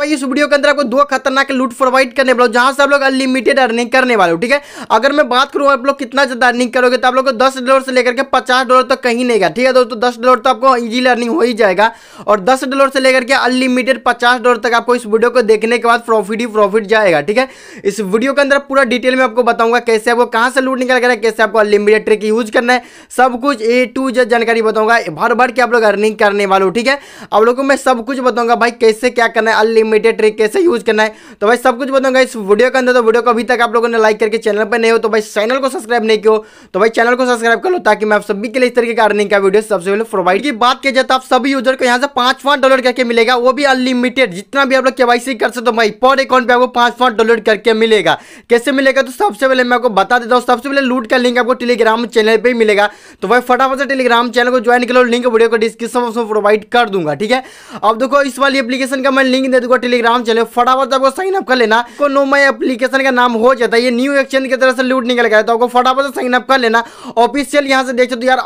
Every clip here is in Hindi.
भाई इस वीडियो के अंदर आपको दो खतरनाक लूट प्रोवाइड करने वाला जहां से आप लोग अनलिमिटेड अर्निंग करने वाले हो ठीक है अगर मैं बात करूं आप लोग कितना ज्यादा अर्निंग करोगे तो आप लोग को दस डॉलर से लेकर के पचास डॉलर तक तो कहीं नहीं गया ठीक है दोस्तों दस डॉलर तो आपको ईजिली अर्निंग हो ही जाएगा और दस डॉलर से लेकर के अनलिमिटेड पचास डॉलर तक आपको इस वीडियो को देखने के बाद प्रॉफिट ही प्रॉफिट जाएगा ठीक है इस वीडियो के अंदर पूरा डिटेल में आपको बताऊंगा कैसे आपको कहां से लूट निकल कर कैसे आपको अनलिमिटेड ट्रिक यूज करना है सब कुछ ए टू जेड जानकारी बताऊंगा भर भर के आप लोग अर्निंग करने वाले हो ठीक है आप लोग को मैं सब कुछ बताऊंगा भाई कैसे क्या करना है अनलिमिटेड मीडिया ट्रिक कैसे यूज करना है तो भाई सब कुछ बताऊंगा इस वीडियो के अंदर तो वीडियो को अभी तक आप लोगों ने लाइक करके चैनल पर नहीं हो तो भाई चैनल को सब्सक्राइब नहीं किया तो भाई चैनल को सब्सक्राइब कर लो ताकि मैं आप सभी के लिए इस तरीके का अर्निंग का वीडियो सबसे पहले प्रोवाइड की बात किया जाए तो आप सभी यूजर को यहाँ से पांच पांच डॉलर करके मिलेगा वो भी अनलिमिटेड जितना भी आप लोग के कर सकते हो तो भाई पर अकाउंट पर आपको पांच पांच डॉलर करके मिलेगा कैसे मिलेगा तो सबसे पहले मैं आपको बता देता हूँ सबसे पहले लूट का लिंक आपको टेलीग्राम चैनल पर मिलेगा तो भाई फटाफट से टेलीग्राम चैनल को ज्वाइन कर लो लिंक वीडियो को डिस्क्रिप्शन में प्रोवाइड कर दूंगा ठीक है अब देखो इस वाली एप्लीकेशन का मैं लिंक दे दूंगा टेलीग्राम चैनल फटाफट आपको साइन अप कर लेना को नो माई एप्लीकेशन का नाम हो जाता है ये न्यू एक्सचेंज की तरफ से लूट निकल गया तो आपको फटाफट से साइन अप कर लेना ऑफिशियल यहाँ से देख सकते यार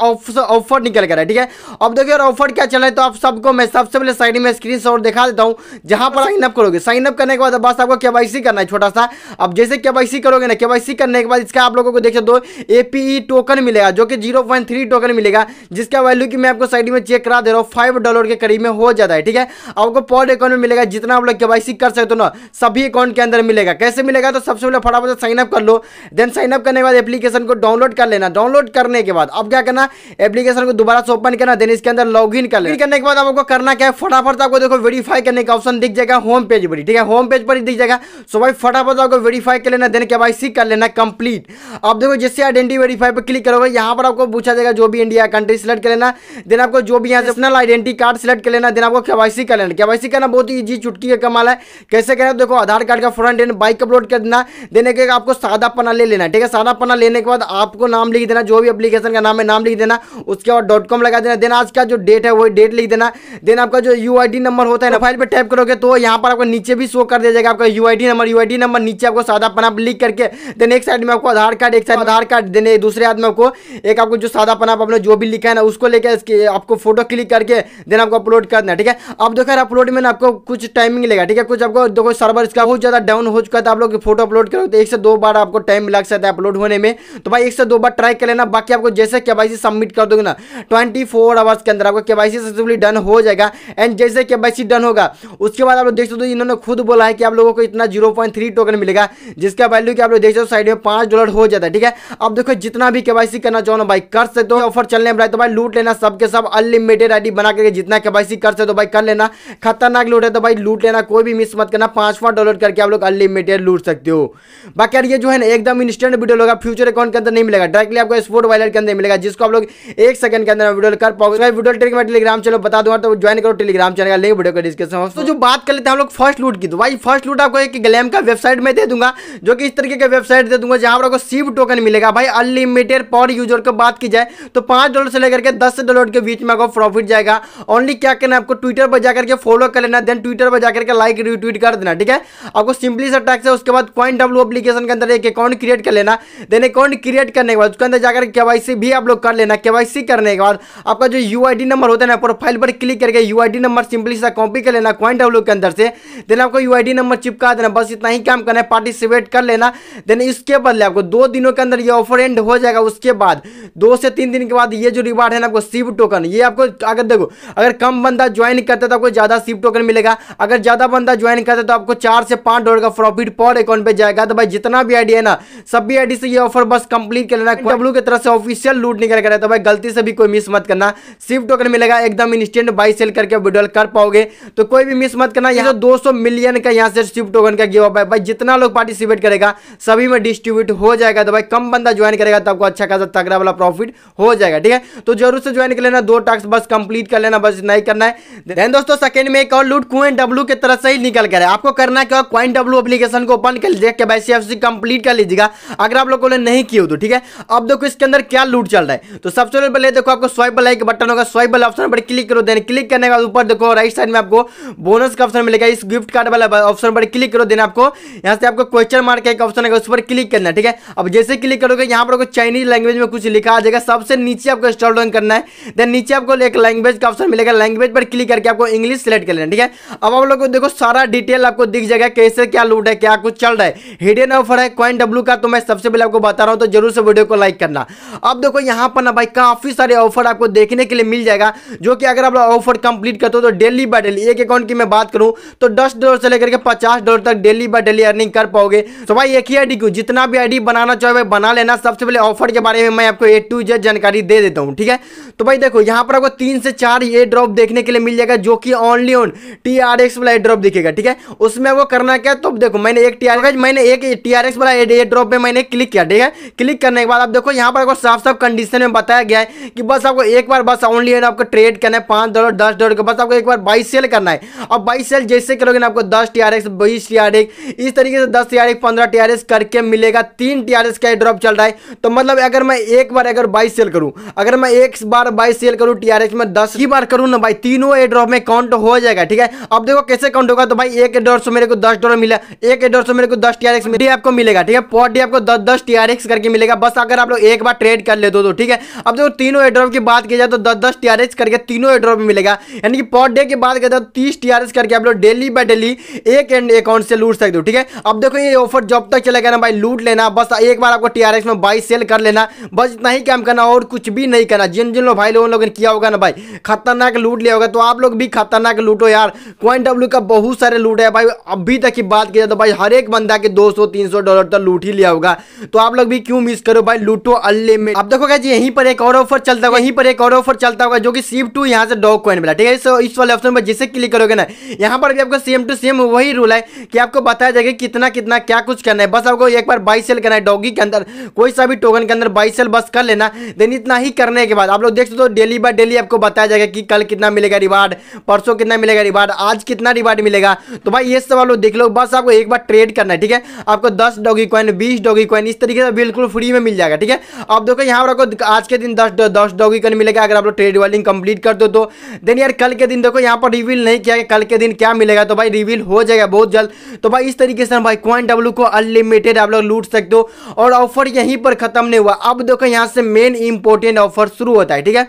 ऑफर निकल गया ठीक है अब देखो यार ऑफर क्या चल रहा है तो आप सबको मैं सबसे पहले साइड में स्क्रीन दिखा देता हूँ जहां पर साइन अप करोगे साइन अप करने के बाद बस आपको केवाईसी करना है छोटा सा अब जैसे केवाईसी करोगे ना केवाईसी करने के बाद इसका आप लोगों को देख सकते एपीई टोकन e मिलेगा जो कि जीरो पॉइंट थ्री टोकन मिलेगा जिसका वैल्यू की मैं आपको साइड में चेक करा दे रहा हूँ फाइव डॉलर के करीब में हो जाता है ठीक है आपको पर अकाउंट में मिलेगा जितना आप लोग के वाई कर सकते हो ना सभी अकाउंट के अंदर मिलेगा कैसे मिलेगा तो सबसे पहले फटाफट से साइनअप कर लो देन साइनअप करने के बाद एप्लीकेशन को डाउनलोड कर लेना डाउनलोड करने के बाद अब क्या करना एप्लीकेशन को दोबारा से ओपन करना देन इसके अंदर लॉग इन कर लेना करने के बाद आपको करना क्या है फटाफट आपको देखो वेरीफाई करने का ऑप्शन दिख जाएगा होम पेज पर ठीक है होम पेज पर ही दिख जाएगा सो भाई फटाफट आपको वेरीफाई कर लेना देन के कर लेना कंप्लीट अब देखो जिससे आइडेंटिटी वेरीफाई पर क्लिक करोगे यहाँ पर आपको पूछा जाएगा जो भी इंडिया कंट्री सिलेक्ट कर लेना देन आपको जो भी यहाँ से अपना आइडेंटिटी कार्ड सिलेक्ट कर लेना देन आपको के कर लेना के करना बहुत ही ईजी चुटकी का कमाल है कैसे करें देखो आधार कार्ड का फ्रंट एंड बाइक अपलोड कर देना देने के आपको सादा पना ले लेना ठीक है सादा पना लेने के बाद आपको नाम लिख देना जो भी अपलीकेशन का नाम है नाम लिख देना उसके बाद डॉट कॉम लगा देना देन आज का जो डेट है वही डेट लिख देना देन आपका जो यू नंबर होता है ना फाइल पर टाइप करोगे तो यहाँ पर आपको नीचे भी शो कर दिया जाएगा आपका यू नंबर यू नंबर नीचे आपको सादा पना लिख करके देन एक साइड में आपको आधार कार्ड एक साइड आधार कार्ड देने दूसरे आदमी आपको एक आपको जो सादा पना आपने जो भी लिखा है ना उसको लेकर आपको फोटो क्लिक करके देन आपको अपलोड करना ठीक है अब देखो अपलोड में ना आपको कुछ टाइमिंग मिलेगा ठीक है कुछ आपको देखो सर्वर इसका बहुत ज़्यादा डाउन हो चुका था तो आप लोग फोटो अपलोड करो तो एक से दो बार आपको टाइम लग सकता है अपलोड होने में तो भाई एक से दो बार ट्राई कर लेना बाकी आपको जैसे के सबमिट कर दोगे ना ट्वेंटी आवर्स के अंदर आपको के वाई सक्सेसफुली डन हो जाएगा एंड जैसे के डन होगा उसके बाद आप लोग देख सकते हो इन्होंने खुद बोला है कि आप लोगों को इतना जीरो टोकन मिलेगा जिसका वैल्यू की आप लोग देख सकते हो साइड में पांच डॉलर हो जाता है ठीक है अब देखो जितना भी के करना चाहो ना भाई कर सकते हो ऑफर चलने में तो भाई लूट लेना सबके सब अनलिमिटेड आई बना करके जितना के कर सकते हो तो भाई कर लेना खतरनाक लूट है तो भाई लूट लेना लेना कोई भी मिस मत करना पाँचवा डाउनलोड करके आप लोग अनलिमिटेड लूट सकते हो बाकी यार ये जो है ना एकदम इंस्टेंट वीडियो होगा फ्यूचर अकाउंट के अंदर नहीं मिलेगा डायरेक्टली आपको स्पोर्ट वायलर के अंदर मिलेगा जिसको आप लोग एक सेकंड के अंदर वीडियो कर पाओगे वीडियो में टेलीग्राम चलो बता दूंगा तो ज्वाइन करो टेलीग्राम चैनल का लिंक वीडियो का डिस्क्रिप्शन तो जो बात कर लेते हैं हम लोग फर्स्ट लूट की तो भाई फर्स्ट लूट आपको एक ग्लैम का वेबसाइट में दे दूंगा जो कि इस तरीके का वेबसाइट दे दूंगा जहां पर आपको सिव टोकन मिलेगा भाई अनलिमिटेड पर यूजर को बात की जाए तो पाँच डॉलर से लेकर के दस डॉलर के बीच में आपको प्रॉफिट जाएगा ओनली क्या करना आपको ट्विटर पर जाकर के फॉलो कर लेना देन ट्विटर पर जाकर करके लाइक रिट्वीट कर देना ठीक है आपको सिंपली सा टैक्स है उसके बाद कॉइन डब्ल्यू अपलीकेशन के अंदर एक अकाउंट क्रिएट कर लेना देन अकाउंट क्रिएट करने के बाद उसके अंदर जाकर के भी आप लोग कर लेना के करने के बाद आपका जो यू नंबर होता है ना प्रोफाइल पर क्लिक करके यू नंबर सिंपली सा कॉपी कर लेना कॉइन डब्ल्यू के अंदर से देन आपको यू नंबर चिपका देना बस इतना ही काम करना है पार्टिसिपेट कर लेना देन इसके बदले आपको दो दिनों के अंदर ये ऑफर एंड हो जाएगा उसके बाद दो से तीन दिन के बाद ये जो रिवार्ड है ना आपको सिप टोकन ये आपको अगर देखो अगर कम बंदा ज्वाइन करता है तो आपको ज़्यादा सिप टोकन मिलेगा अगर ज़्यादा बंदा ज्वाइन करता है तो आपको चार से पांच डॉलर का प्रॉफिट पर अकाउंट पे जाएगा तो भाई जितना भी आईडी है ना सभी आईडी से ये ऑफर बस कंप्लीट कर लेना डब्ल्यू की तरफ से ऑफिशियल लूट निकल कर तो भाई गलती से भी कोई मिस मत करना सिर्फ टोकन मिलेगा एकदम इंस्टेंट बाई सेल करके विड्रॉल कर पाओगे तो कोई भी मिस मत करना यहाँ तो दो सौ मिलियन का यहाँ से शिफ्ट टोकन का गिव है भाई जितना लोग पार्टिसिपेट करेगा सभी में डिस्ट्रीब्यूट हो जाएगा तो भाई कम बंदा ज्वाइन करेगा तो आपको अच्छा खासा तगड़ा वाला प्रॉफिट हो जाएगा ठीक है तो जरूर से ज्वाइन कर लेना दो टास्क बस कंप्लीट कर लेना बस नहीं करना है दोस्तों सेकंड में एक और लूट कुएं डब्ल्यू के आपके तरह से ही निकल कर आपको करना क्या क्वाइन डब्ल्यू एप्लीकेशन को ओपन कर लीजिए के वाई सी कंप्लीट कर लीजिएगा अगर आप लोगों ने नहीं किया तो ठीक है अब देखो इसके अंदर क्या लूट चल रहा है तो सबसे पहले देखो आपको स्वाइप लाइक बटन होगा स्वाइप वाला ऑप्शन पर क्लिक करो देने क्लिक करने के बाद ऊपर देखो राइट साइड में आपको बोनस का ऑप्शन मिलेगा इस गिफ्ट कार्ड वाला ऑप्शन पर क्लिक करो देने आपको यहाँ से आपको क्वेश्चन मार्क का एक ऑप्शन है उस पर क्लिक करना ठीक है अब जैसे क्लिक करोगे यहाँ पर चाइनीज लैंग्वेज में कुछ लिखा आ जाएगा सबसे नीचे आपको स्टॉल डाउन करना है देन नीचे आपको एक लैंग्वेज का ऑप्शन मिलेगा लैंग्वेज पर क्लिक करके आपको इंग्लिश सेलेक्ट कर लेना ठीक है अब आप लोग आपको देखो सारा डिटेल आपको दिख जाएगा कैसे क्या लूट है क्या कुछ चल रहा है हिडन ऑफर है कॉइन डब्ल्यू का तो मैं सबसे पहले आपको बता रहा हूँ तो जरूर से वीडियो को लाइक करना अब देखो यहाँ पर ना भाई काफी सारे ऑफर आपको देखने के लिए मिल जाएगा जो कि अगर आप ऑफर कंप्लीट करते हो तो डेली बाय डेली एक अकाउंट की मैं बात करूँ तो दस डॉलर से लेकर के पचास डॉलर तक डेली बाय डेली अर्निंग कर पाओगे तो भाई एक ही आई को जितना भी आई बनाना चाहे भाई बना लेना सबसे पहले ऑफर के बारे में मैं आपको ए टू जेड जानकारी दे देता हूँ ठीक है तो भाई देखो यहाँ पर आपको तीन से चार ये ड्रॉप देखने के लिए मिल जाएगा जो कि only on T R X वाला वाला एड्रॉप दिखेगा ठीक है उसमें वो करना क्या तो देखो मैंने एक टी आर मैंने एक टी आर एक्स वाला एड्रॉप में मैंने क्लिक किया ठीक है क्लिक करने के बाद आप देखो यहाँ पर आपको साफ साफ कंडीशन में बताया गया है कि बस आपको एक बार बस ओनली आपको ट्रेड करना है पाँच डॉलर दस डॉलर का बस आपको एक बार बाईस सेल करना है और बाईस सेल जैसे करोगे ना आपको दस टी आर एक्स बीस टी आर एक्स इस तरीके से दस टी आर एक्स पंद्रह टी आर एक्स करके मिलेगा तीन टी आर एक्स का एड्रॉप चल रहा है तो मतलब अगर मैं एक बार अगर बाईस सेल करूँ अगर मैं एक बार बाईस सेल करूँ टी आर एक्स में दस ही बार करूँ ना भाई तीनों एड्रॉप में काउंट हो जाएगा ठीक है अब देखो कैसे से काउंट होगा तो भाई एक डॉलर मेरे को दस डॉलर मिला एक डॉलर मेरे को दस टीआरएक्स आर आपको मिलेगा ठीक है पर डे आपको दस दस टीआरएक्स करके मिलेगा बस अगर आप लोग एक बार ट्रेड कर ले दो तो ठीक है अब जो तीनों एड्रॉप की बात की जाए तो दस दस टीआरएक्स करके तीनों एड्रॉप मिलेगा यानी कि पर डे की बात करते तो हैं तीस टीआरएस करके आप लोग डेली बाय डेली एक एंड अकाउंट से लूट सकते हो ठीक है अब देखो ये ऑफर जब तक चलेगा ना भाई लूट लेना बस एक बार आपको टीआरएक्स में बाई सेल कर लेना बस इतना ही काम करना और कुछ भी नहीं करना जिन जिन लोग भाई लोगों ने किया होगा ना भाई खतरनाक लूट लिया होगा तो आप लोग भी खतरनाक लूटो यार क्वाइन डब्ल्यू का बहुत सारे लूट है भाई अभी तक की बात की जाए तो भाई हर एक बंदा के 200 300 डॉलर तक लूट ही लिया होगा तो आप लोग भी क्यों मिस करो भाई लूटो अल्ले में अब देखो जी यहीं पर एक और ऑफर चलता होगा यहीं पर एक और ऑफर चलता होगा जो कि सीम टू यहाँ से डॉग कॉइन मिला ठीक है इस वाले ऑप्शन पर जिसे क्लिक करोगे ना यहाँ पर भी आपको सेम टू सेम वही रूल है कि आपको बताया जाएगा कितना कितना क्या कुछ करना है बस आपको एक बार बाई सेल करना है डॉगी के अंदर कोई सा भी टोकन के अंदर बाई सेल बस कर लेना देन इतना ही करने के बाद आप लोग देख सकते हो डेली बाय डेली आपको बताया जाएगा कि कल कितना मिलेगा रिवार्ड परसों कितना मिलेगा रिवार्ड आज कितना पार्ट मिलेगा तो भाई ये सवाल लोग देख लो बस आपको एक बार ट्रेड करना है ठीक है आपको दस डॉगी कॉइन बीस डॉगी कॉइन इस तरीके से बिल्कुल फ्री में मिल जाएगा ठीक है अब देखो यहाँ पर आपको आज के दिन दस दस डॉगी कॉइन मिलेगा अगर आप लोग ट्रेड वालिंग कंप्लीट कर दो तो देन यार कल के दिन देखो यहाँ पर रिविल नहीं किया कल के दिन क्या मिलेगा तो भाई रिविल हो जाएगा बहुत जल्द तो भाई इस तरीके से भाई कॉइन डब्ल्यू को अनलिमिटेड आप लोग लूट सकते हो और ऑफर यहीं पर खत्म नहीं हुआ अब देखो यहाँ से मेन इंपॉर्टेंट ऑफर शुरू होता है ठीक है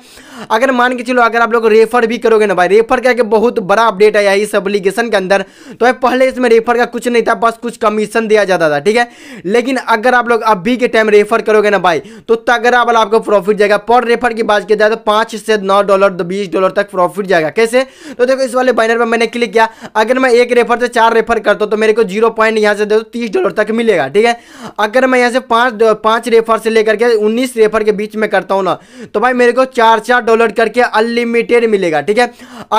अगर मान के चलो अगर आप लोग रेफर भी करोगे ना भाई रेफर क्या बहुत बड़ा अपडेट आया इस एप्लीकेशन के अंदर तो भाई पहले इसमें रेफर का कुछ नहीं था बस कुछ कमीशन दिया जाता था ठीक है लेकिन अगर आप लोग अभी के टाइम रेफर करोगे ना भाई तो तगड़ा वाला आपको प्रॉफिट जाएगा पर रेफर की बात किया जाए तो पांच से नौ डॉलर तो बीस डॉलर तक प्रॉफिट जाएगा कैसे तो देखो इस वाले बैनर पर मैंने क्लिक किया अगर मैं एक रेफर से चार रेफर करता हूँ तो मेरे को जीरो पॉइंट यहाँ से दे दो तीस डॉलर तक मिलेगा ठीक है अगर मैं यहाँ से पांच पांच रेफर से लेकर के उन्नीस रेफर के बीच में करता हूँ ना तो भाई मेरे को चार चार डाउनलोड करके अनलिमिटेड मिलेगा ठीक है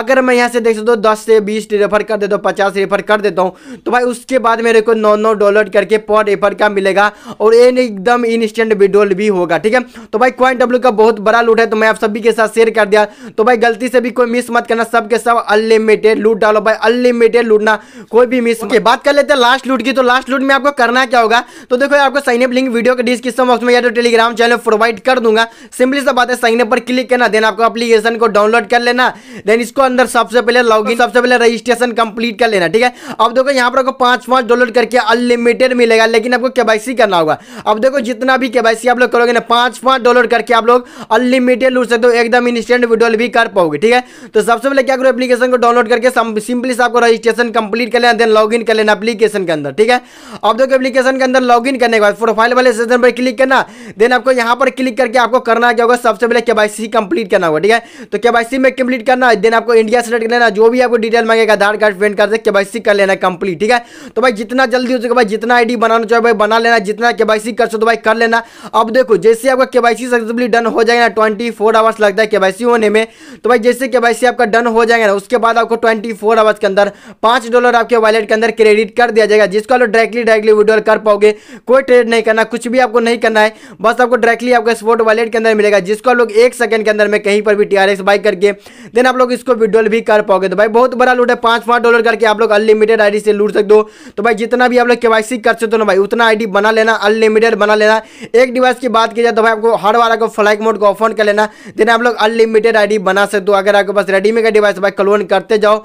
अगर मैं यहाँ से देख सकता हूँ दस से बीस रेफर कर देता हूँ पचास रेफर कर देता हूँ तो भाई उसके बाद मेरे को नौ नौ डॉलर करके पर रेफर का मिलेगा और एकदम इंस्टेंट विड्रोल भी होगा ठीक है तो भाई क्वाइन डब्ल्यू का बहुत बड़ा लूट है तो मैं आप सभी के साथ शेयर कर दिया तो भाई गलती से भी कोई मिस मत करना सबके सब अनलिमिटेड लूट डालो भाई अनलिमिटेड लूटना कोई भी मिस okay, बात कर लेते हैं लास्ट लूट की तो लास्ट लूट में आपको करना क्या होगा तो देखो आपको साइनअप लिंक वीडियो के डिस्क्रिप्शन बॉक्स में या तो टेलीग्राम चैनल प्रोवाइड कर दूंगा सिंपली सब बात है साइनअप पर क्लिक करना देन आपको अप्लीकेशन को डाउनलोड कर लेना देन इसको अंदर सबसे पहले लॉग इन सबसे पहले रजिस्ट्रेशन कंप्लीट कर लेना ठीक है अब देखो यहाँ पर आपको पांच पांच डाउनलोड करके अनलिमिटेड मिलेगा लेकिन आपको केवाईसी करना होगा अब देखो जितना भी केवाईसी आप लोग करोगे ना पांच पांच डाउनलोड करके आप लोग अनलिमिटेड लूट सकते हो एकदम इंस्टेंट विड्रॉल भी कर पाओगे ठीक है तो सबसे पहले क्या करो एप्लीकेशन को डाउनलोड करके सिंपली से आपको रजिस्ट्रेशन कंप्लीट कर लेना देन लॉग कर लेना एप्लीकेशन के अंदर ठीक है अब देखो एप्लीकेशन के अंदर लॉग करने के बाद प्रोफाइल वाले सेशन पर क्लिक करना देन आपको यहाँ पर क्लिक करके आपको करना क्या होगा सबसे पहले केवाईसी कंप्लीट कंप्लीट करना होगा ठीक है तो के वाई में कंप्लीट करना है देन आपको इंडिया सेलेक्ट कर लेना जो भी आपको डिटेल मांगेगा आधार कार्ड पेन कार्ड से के वाई कर लेना कंप्लीट ठीक है तो भाई जितना जल्दी हो सके भाई जितना आई बनाना चाहिए भाई बना लेना जितना के वाई कर सो तो भाई कर लेना अब देखो जैसे आपका के वाई सक्सेसफुली डन हो जाएगा ना ट्वेंटी आवर्स लगता है के सी होने में तो भाई जैसे के सी आपका डन हो जाएगा ना उसके बाद आपको ट्वेंटी आवर्स के अंदर पाँच डॉलर आपके वॉलेट के अंदर क्रेडिट कर दिया जाएगा जिसको आप डायरेक्टली डायरेक्टली विड्रॉल कर पाओगे कोई ट्रेड नहीं करना कुछ भी आपको नहीं करना है बस आपको डायरेक्टली आपका स्पोर्ट वॉलेट के अंदर मिलेगा जिसको आप लोग एक सेकंड के अंदर में कहीं पर भी टीआरएस बाई करके देन आप लोग इसको विड्रॉल भी कर पाओगे तो भाई बहुत बड़ा लूट है पांच पांच डॉलर करके आप लोग अनलिमिटेड आईडी से लूट सकते हो तो भाई जितना भी आप लोग केवासी कर सकते हो ना भाई उतना आईडी बना लेना अनलिमिटेड बना लेना एक डिवाइस की बात की जाए तो भाई आपको हर बार आपको फ्लाइक मोड को ऑफन कर लेना देन आप लोग अनलिमिटेड आई बना सकते हो अगर आपके पास रेडीमेड का डिवाइस भाई क्लोन करते जाओ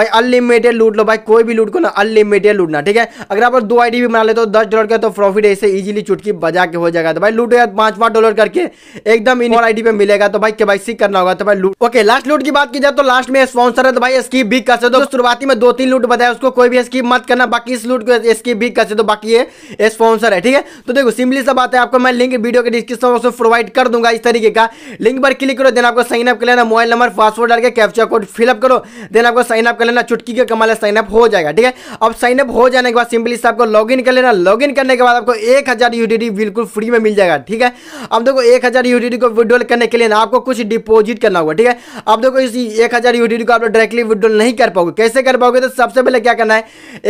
भाई अनलिमिटेड लूट लो भाई कोई भी लूट को ना अनलिमिटेड लूटना ठीक है अगर आप दो आई भी बना लेते हो दस डॉलर का तो प्रॉफिट ऐसे इजिली चुटकी बजा के हो जाएगा तो भाई लूट पाँच पांच डॉलर करके एकदम इन आई पे मिलेगा तो भाई के भाई केवाईसी करना होगा तो भाई लूट ओके लास्ट लूट की बात की जाए तो लास्ट में स्पॉन्सर है तो भाई स्कीप भी कर सकते हो शुरुआती में दो तीन लूट बताया उसको कोई भी स्कीप मत करना बाकी इस लूट को स्कीप भी कर सकते हो बाकी ये स्पॉन्सर है ठीक है तो देखो सिंपली सब आता है आपको मैं लिंक वीडियो के डिस्क्रिप्शन बॉक्स में प्रोवाइड कर दूंगा इस तरीके का लिंक पर क्लिक करो देन आपको साइन अप कर लेना मोबाइल नंबर पासवर्ड डाल के कैप्चा कोड फिलअप करो देन आपको साइन अप कर लेना चुटकी के कमाल साइन अप हो जाएगा ठीक है अब साइन अप हो जाने के बाद सिंपली से आपको लॉग इन कर लेना लॉग इन करने के बाद आपको एक हजार बिल्कुल फ्री में मिल जाएगा ठीक है अब देखो एक हजार को विड्रॉल करने के लिए ना आपको कुछ कुछ डिपॉजिट करना होगा ठीक है अब देखो इस एक हज़ार यूटीडी को आप डायरेक्टली विड्रॉल नहीं कर पाओगे कैसे कर पाओगे तो सबसे पहले क्या करना है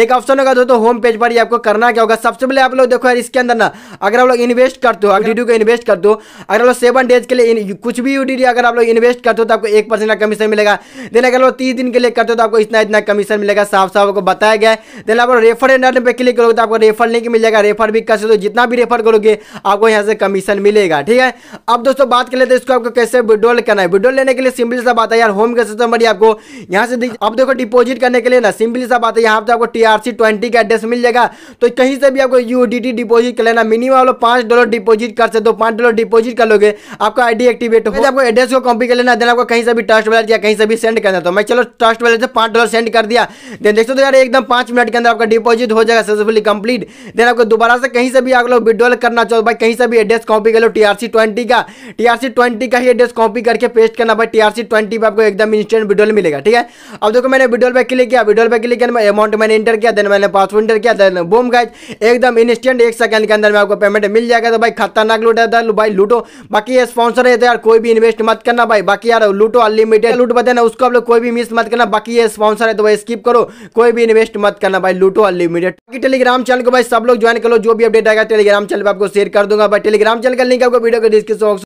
एक ऑप्शन होगा दोस्तों होम पेज पर ही आपको करना क्या होगा सबसे पहले आप लोग देखो यार इसके अंदर ना अगर आप लोग इन्वेस्ट करते हो अगर को इन्वेस्ट कर दो अगर आप लोग सेवन डेज के लिए कुछ भी यूटीडी अगर आप लोग इन्वेस्ट करते हो तो आपको एक परसेंट का कमीशन मिलेगा देन अगर लोग तीस दिन के लिए करते हो तो आपको इतना इतना कमीशन मिलेगा साफ साफ आपको बताया गया देन आप रेफर एंड अर्न पे क्लिक करोगे तो आपको रेफर नहीं मिल जाएगा रेफर भी कर सकते हो जितना भी रेफर करोगे आपको यहाँ से कमीशन मिलेगा ठीक है अब दोस्तों बात कर लेते हैं इसको आपको कैसे विड्रॉल करना है विड्रॉल लेने के लिए सिंपल सा बात है यार होम का सिस्टम बड़ी आपको यहाँ से अब देखो डिपोजिट करने के लिए ना सिंपल सा बात है यहाँ पे तो आपको टीआरसी ट्वेंटी का एड्रेस मिल जाएगा तो कहीं से भी आपको यू डी डिपोजिट कर लेना मिनिमम आप लोग पांच डॉलर डिपोजिट कर सकते हो पांच डॉलर डिपोजिट कर लोगे आपका आईडी एक्टिवेट हो आपको एड्रेस को कॉपी कर लेना देना आपको कहीं से भी ट्रस्ट वाले या कहीं से भी सेंड करना तो मैं चलो ट्रस्ट वाले से पांच डॉलर सेंड कर दिया देन देखो तो यार एकदम पांच मिनट के अंदर आपका डिपोजिट हो जाएगा सक्सेसफुली कंप्लीट देन आपको दोबारा से कहीं से भी आप लोग विड्रॉल करना चाहो भाई कहीं से भी एड्रेस कॉपी कर लो टीआरसी ट्वेंटी का टीआरसी ट्वेंटी का ही एड्रेस कॉपी करके पेस्ट करना भाई टीआरसी ट्वेंटी पे आपको एकदम इंस्टेंट विड्रॉल मिलेगा ठीक है अब देखो मैंने विड्रॉल पे क्लिक किया विड्रॉल पे क्लिक किया अमाउंट मैंने इंटर किया देन मैंने पासवर्ड इंटर किया देन बूम गाइज एकदम इंस्टेंट एक सेकंड के अंदर में आपको पेमेंट मिल जाएगा तो भाई खतरनाक लूट है भाई लूटो बाकी ये स्पॉन्सर है तो यार कोई भी इन्वेस्ट मत करना भाई बाकी यार लूटो अनलिमिटेड लूट बताना उसको आप लोग कोई भी मिस मत करना बाकी ये स्पॉन्सर है तो भाई स्किप करो कोई भी इन्वेस्ट मत करना भाई लूटो अनलिमिटेड बाकी टेलीग्राम चैनल को भाई सब लोग ज्वाइन कर लो जो भी अपडेट आएगा टेलीग्राम चैनल पर आपको शेयर कर दूंगा भाई टेलीग्राम चैनल का लिंक आपको वीडियो के डिस्क्रिप्शन